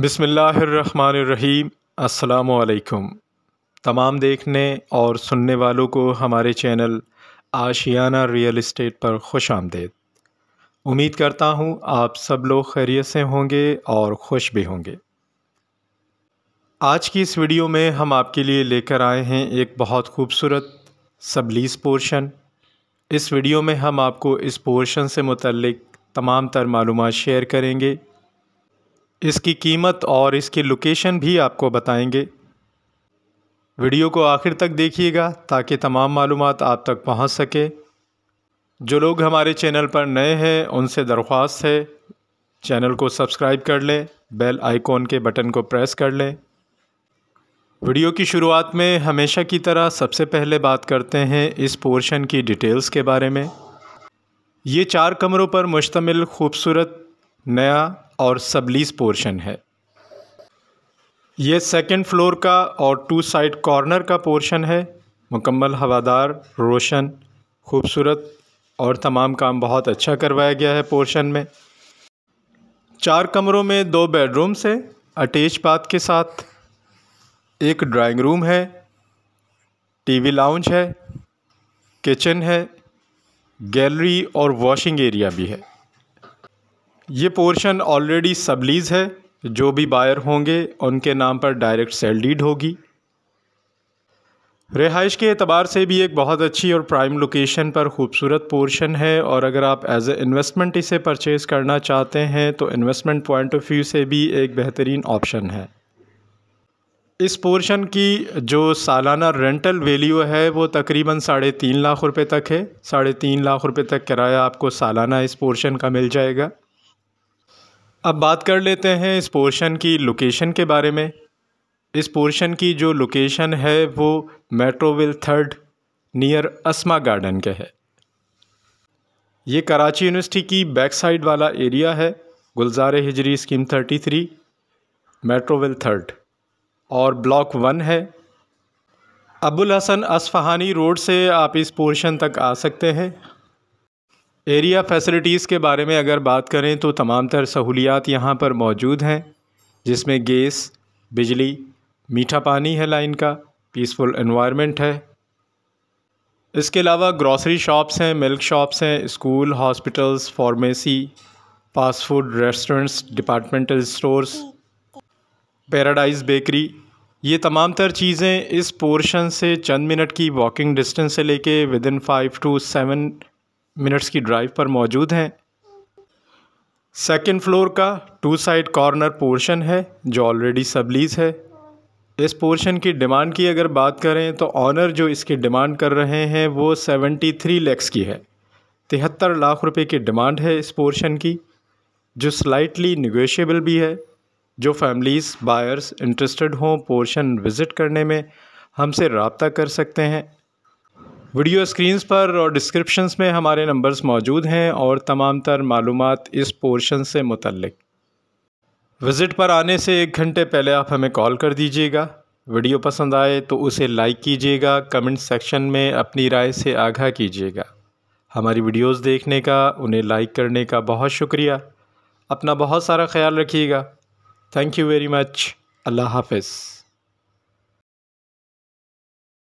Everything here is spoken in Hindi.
बिसमीम् अल्लाम तमाम देखने और सुनने वालों को हमारे चैनल आशियाना रियल इस्टेट पर खुश आमदेद उम्मीद करता हूँ आप सब लोग खैरियत से होंगे और खुश भी होंगे आज की इस वीडियो में हम आपके लिए लेकर आए हैं एक बहुत खूबसूरत सबलीस पोर्शन इस वीडियो में हम आपको इस पोर्शन से मुतलक तमाम तर मालूम शेयर करेंगे इसकी कीमत और इसकी लोकेशन भी आपको बताएंगे वीडियो को आखिर तक देखिएगा ताकि तमाम मालूम आप तक पहुंच सके जो लोग हमारे चैनल पर नए हैं उनसे दरख्वास्त है चैनल को सब्सक्राइब कर लें बेल आइकॉन के बटन को प्रेस कर लें वीडियो की शुरुआत में हमेशा की तरह सबसे पहले बात करते हैं इस पोर्शन की डिटेल्स के बारे में ये चार कमरों पर मुश्तमिल खूबसूरत नया और सबलीस पोर्शन है ये सेकेंड फ्लोर का और टू साइड कॉर्नर का पोर्शन है मुकम्मल हवादार रोशन खूबसूरत और तमाम काम बहुत अच्छा करवाया गया है पोर्शन में चार कमरों में दो बेडरूम्स हैं अटैच बाथ के साथ एक ड्राइंग रूम है टीवी लाउंज है किचन है गैलरी और वॉशिंग एरिया भी है ये पोर्शन ऑलरेडी सबलीज़ है जो भी बायर होंगे उनके नाम पर डायरेक्ट सेल डीड होगी रिहाइश के अतबार से भी एक बहुत अच्छी और प्राइम लोकेशन पर खूबसूरत पोर्शन है और अगर आप एज ए इन्वेस्टमेंट इसे परचेज़ करना चाहते हैं तो इन्वेस्टमेंट पॉइंट ऑफ व्यू से भी एक बेहतरीन ऑप्शन है इस पोर्शन की जो सालाना रेंटल वैल्यू है वो तकरीबन साढ़े तीन लाख रुपए तक है साढ़े तीन लाख रुपए तक किराया आपको सालाना इस पोर्शन का मिल जाएगा अब बात कर लेते हैं इस पोर्शन की लोकेशन के बारे में इस पोर्शन की जो लोकेशन है वो Metroville third near Asma garden के है ये कराची यूनिवर्सिटी की बैक साइड वाला एरिया है Gulzar Hijri scheme 33 Metroville third और ब्लॉक वन है अबुल हसन असफहानी रोड से आप इस पोर्शन तक आ सकते हैं एरिया फैसिलिटीज़ के बारे में अगर बात करें तो तमाम तर सहूलियात यहाँ पर मौजूद हैं जिसमें गैस बिजली मीठा पानी है लाइन का पीसफुल इन्वायरमेंट है इसके अलावा ग्रॉसरी शॉप्स हैं मिल्क शॉप्स हैं school hospitals pharmacy fast food restaurants departmental stores paradise bakery ये तमाम तर चीज़ें इस पोर्शन से चंद मिनट की वॉकिंग डिस्टेंस से लेके within five to seven minutes की ड्राइव पर मौजूद हैं सेकेंड फ्लोर का टू साइड कॉर्नर पोर्शन है जो ऑलरेडी सबलीज है इस पोर्शन की डिमांड की अगर बात करें तो ऑनर जो इसकी डिमांड कर रहे हैं वो सेवेंटी थ्री लैक्स की है तिहत्तर लाख रुपए की डिमांड है इस पोर्शन की जो स्लाइटली निगोशियबल भी है जो फैमिलीज़ बायर्स इंटरेस्टेड हों पोर्शन विज़िट करने में हमसे रबता कर सकते हैं वीडियो स्क्रीन्स पर और डिस्क्रिप्शंस में हमारे नंबर्स मौजूद हैं और तमाम तर मालूम इस पोर्शन से मुतलक विज़िट पर आने से एक घंटे पहले आप हमें कॉल कर दीजिएगा वीडियो पसंद आए तो उसे लाइक कीजिएगा कमेंट सेक्शन में अपनी राय से आगाह कीजिएगा हमारी वीडियोस देखने का उन्हें लाइक करने का बहुत शुक्रिया अपना बहुत सारा ख्याल रखिएगा थैंक यू वेरी मच अल्लाह हाफिज़